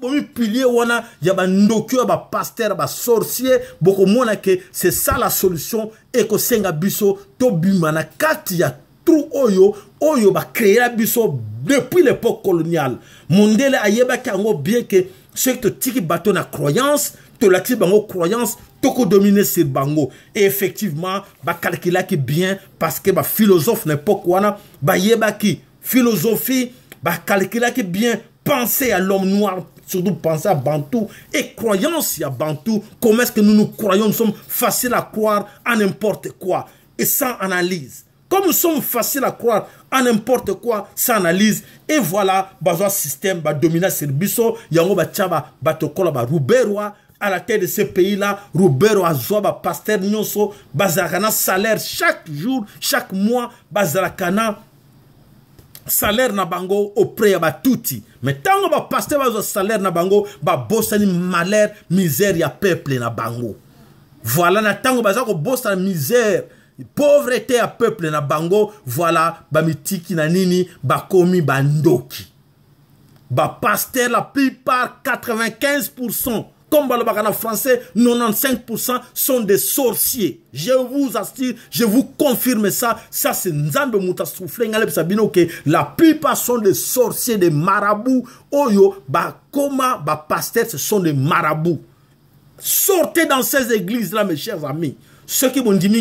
bomi pilier wana ya bandoki ya bapaster basorcier bokomona ke c'est ça la solution ekosenga biso tobima na kati ya trou oyo oyo bakreela biso depuis l'époque coloniale mondele ayebaki yango bien ke soki totiki bato na croyance tolakisi bango croyance tokodomine sur bango et effectivement bakalkulaki bien parce que baphilosophe na époke wana bayebaki philosophie bakalkulaki bien Penser à l'homme noir, surtout penser à Bantou. Et croyance à Bantou, comment est-ce que nous nous croyons Nous sommes faciles à croire en n'importe quoi et sans analyse. Comme nous sommes faciles à croire en n'importe quoi, sans analyse, et voilà, le système, bah, il y yango bah, tchaba, bah, tokola, bah, rouberwa, à la tête de ce pays-là, Robert Azoba, Pasteur Nyonso, un salaire chaque jour, chaque mois, Bazarakana, salaire na bango auprès ya batuti me ntango bapaster bazwa salaire na bango babosani malheur misère ya peuple na bango voila na ntango baza kobosana misère pauvreté ya peuple na bango voila bamitiki na nini bakomi bandoki bapaster la plupart 95 comme le bagana français, 95% sont des sorciers. Je vous assure, je vous confirme ça. Ça, c'est Nzambe Sabino, la plupart sont des sorciers, des marabouts. Oyo, bah Koma, ba, Pasteur, ce sont des marabouts. Sortez dans ces églises-là, mes chers amis. Ceux qui vont dire,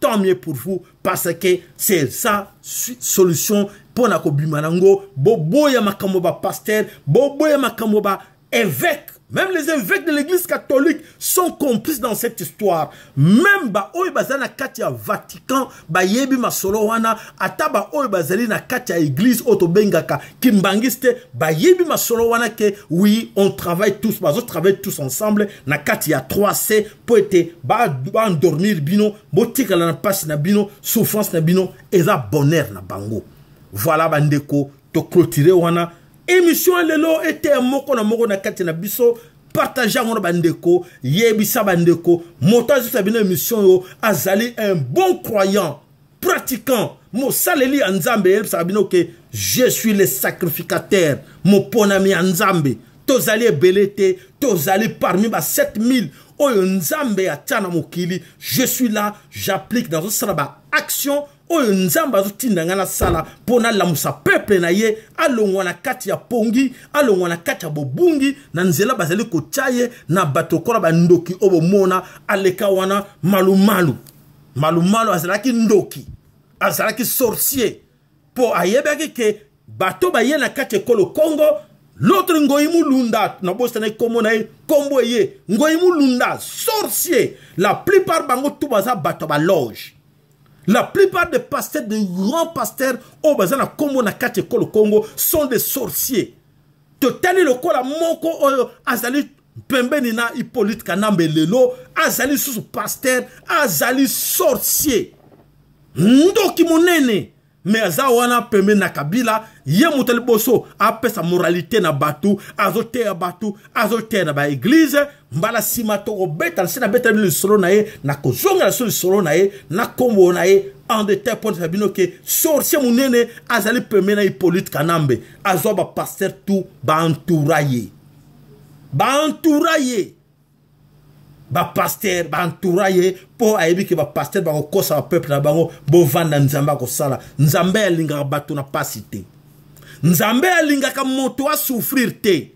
tant mieux pour vous, parce que c'est ça, solution pour Nako manango. Bobo ya pasteur, bobo ya évêque. Même les évêques de l'église catholique sont complices dans cette histoire. Même ba Oye bazana Katia Vatican ba yebi masolo wana Ataba ba bazali na Katia église oto bengaka kimbangiste ba yebi masolo wana ke oui on travaille tous bazo travaille tous ensemble na Katia 3C po ba ba dormir bino motika na passe na bino souffrance na bino eza bonheur na bango. Voilà bandeko to clôturer wana émission lelo ete moko na moko na kati na biso partage yango na bandeko yebisa bandeko moto azobisa bino émission oyo azali un bon croyant pratiquant mosaleli ya nzambe yebisaka bino ke je suis le sacrificateur moponami ya nzambe tozali ebele te tozali parmi ba 7000 oyo nzambe atia na mokili je suis là j'applique nazosala baaction oyo nzambe azotinda ngai nasala mpo nalamusa peple na ye alongwa na kati ya pongi alongwa na kati ya bobungi na nzela bazali kotya ye na bato kola bandoki oyo bomona aleka wana malumalu malumalu azalaki ndoki azalaki sorcier mpo ayebaki ke bato baye na kati ekolo kongo l'autre ngoi mulunda nabosana kombo na ye kombo eye ngoi mulunda sorcier la plupart bango tu baza bato baloge La plupart des pasteurs, des grands pasteurs, au bazar na Congo na kati ekolo Congo sont des sorciers. Totali lokola moko oyo oh, azali pembeni na Hippolyte Kanambe lelo azali susu pasteur azali sorcier. Ndoki monene. me aza wana pembeni na kabila ye moto liboso apesa moralité na bato azoteya bato azoteya na baeglize mbala nsima tokobetana se nabetela bino lisolo na ye na kozongela so lisolo na ye na nkombo na ye en de tel point na bino ke sorcier monene azali pembeni na hippolyte kanambe azwa bapaster tu baantoura ye baantoura ye bapaster baantoura ye mpo ayebi ke bapaster bakokosa bapeuple na bango bovanda nzambe akosala nzambe alingaka bato na mpasi te nzambe alingaka moto asouffrir te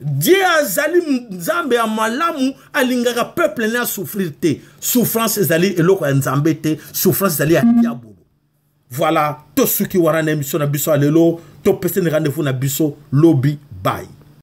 die azali nzambe ya malamu alingaka peuple ne asouffrir te souffrance ezali eloko ya nzambe te souffrance ezali ya diabolo voilà tosuki wana na émission na biso ya lelo topesani rendez-vous na biso lobi bai